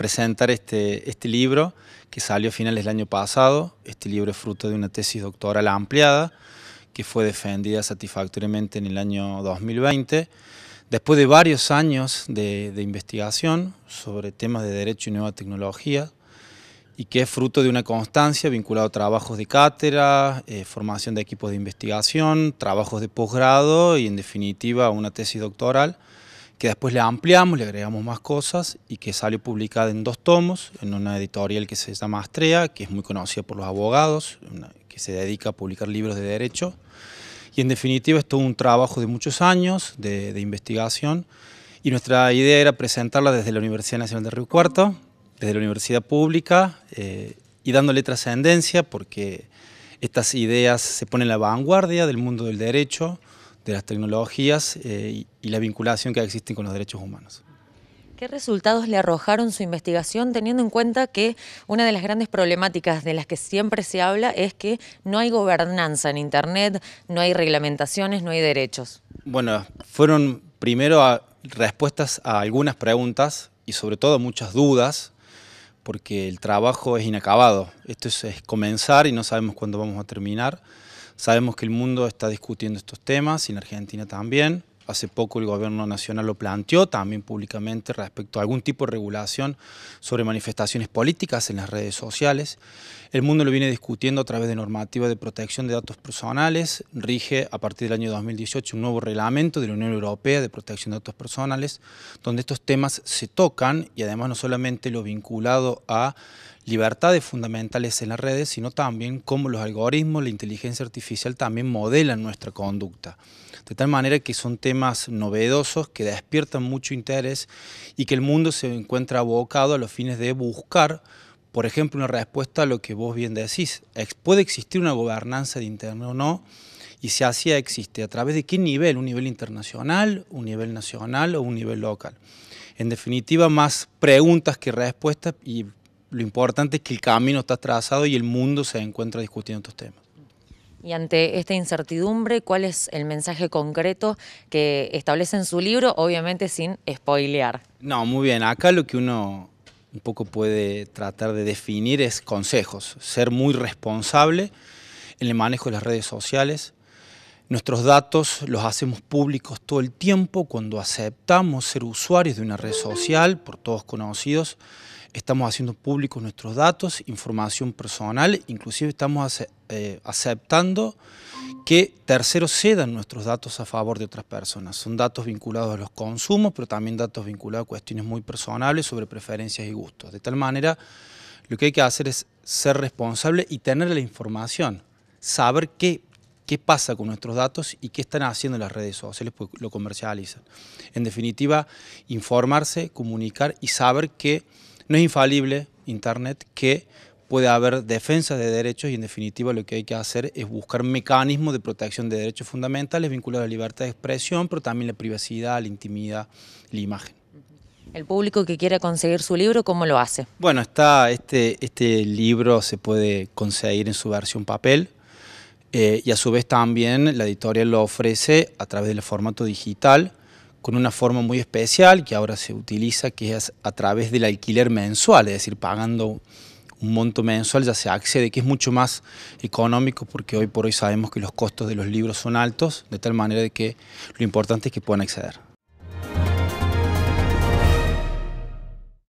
presentar este, este, libro que salió a finales del año pasado. Este libro es fruto de una tesis doctoral ampliada que fue defendida satisfactoriamente en el año 2020. Después de varios años de, investigación sobre temas de derecho y nueva tecnología, y que es fruto de una constancia vinculada a trabajos de cátedra, eh, formación de equipos de investigación, trabajos de posgrado y en definitiva una tesis doctoral que después le ampliamos, le agregamos más cosas y que salió publicada en dos tomos, en una editorial que se llama Astrea, que es muy conocida por los abogados, que se dedica a publicar libros de derecho. Y en definitiva esto es un trabajo de muchos años de, investigación y nuestra idea era presentarla desde la Universidad Nacional de Río Cuarto, desde la Universidad Pública eh, y dándole trascendencia porque estas ideas se ponen en la vanguardia del mundo del derecho, de las tecnologías eh, y la vinculación que existen con los derechos humanos. ¿Qué resultados le arrojaron su investigación teniendo en cuenta que una de las grandes problemáticas de las que siempre se habla es que no hay gobernanza en Internet, no hay reglamentaciones, no hay derechos? Bueno, fueron primero respuestas a algunas preguntas y sobre todo muchas dudas, porque el trabajo es inacabado. Esto es comenzar y no sabemos cuándo vamos a terminar. Sabemos que el mundo está discutiendo estos temas, y en Argentina también. Hace poco el gobierno nacional lo planteó también públicamente respecto a algún tipo de regulación sobre manifestaciones políticas en las redes sociales. El mundo lo viene discutiendo a través de normativa de protección de datos personales. Rige a partir del año 2018 un nuevo reglamento de la Unión Europea de protección de datos personales, donde estos temas se tocan y además no solamente lo vinculado a libertades fundamentales en las redes, sino también cómo los algoritmos, la inteligencia artificial también modelan nuestra conducta. De tal manera que son temas novedosos que despiertan mucho interés y que el mundo se encuentra abocado a los fines de buscar, por ejemplo, una respuesta a lo que vos bien decís. ¿Puede existir una gobernanza de Internet o no? Y si así existe, ¿a través de qué nivel? ¿Un nivel internacional, un nivel nacional o un nivel local? En definitiva, más preguntas que respuestas y lo importante es que el camino está trazado y el mundo se encuentra discutiendo estos temas. Y ante esta incertidumbre, ¿cuál es el mensaje concreto que establece en su libro? Obviamente sin spoilear. No, muy bien. Acá lo que uno un poco puede tratar de definir es consejos. Ser muy responsable en el manejo de las redes sociales, Nuestros datos los hacemos públicos todo el tiempo cuando aceptamos ser usuarios de una red social, por todos conocidos, estamos haciendo públicos nuestros datos, información personal, inclusive estamos eh, aceptando que terceros cedan nuestros datos a favor de otras personas. Son datos vinculados a los consumos, pero también datos vinculados a cuestiones muy personales sobre preferencias y gustos. De tal manera, lo que hay que hacer es ser responsable y tener la información, saber qué qué pasa con nuestros datos y qué están haciendo las redes sociales, porque lo comercializan. En definitiva, informarse, comunicar y saber que no es infalible Internet, que puede haber defensa de derechos y en definitiva lo que hay que hacer es buscar mecanismos de protección de derechos fundamentales vinculados a la libertad de expresión, pero también la privacidad, la intimidad, la imagen. El público que quiera conseguir su libro, ¿cómo lo hace? Bueno, está este, este libro se puede conseguir en su versión papel, eh, y a su vez también la editorial lo ofrece a través del formato digital, con una forma muy especial que ahora se utiliza, que es a través del alquiler mensual, es decir, pagando un monto mensual ya se accede, que es mucho más económico porque hoy por hoy sabemos que los costos de los libros son altos, de tal manera de que lo importante es que puedan acceder.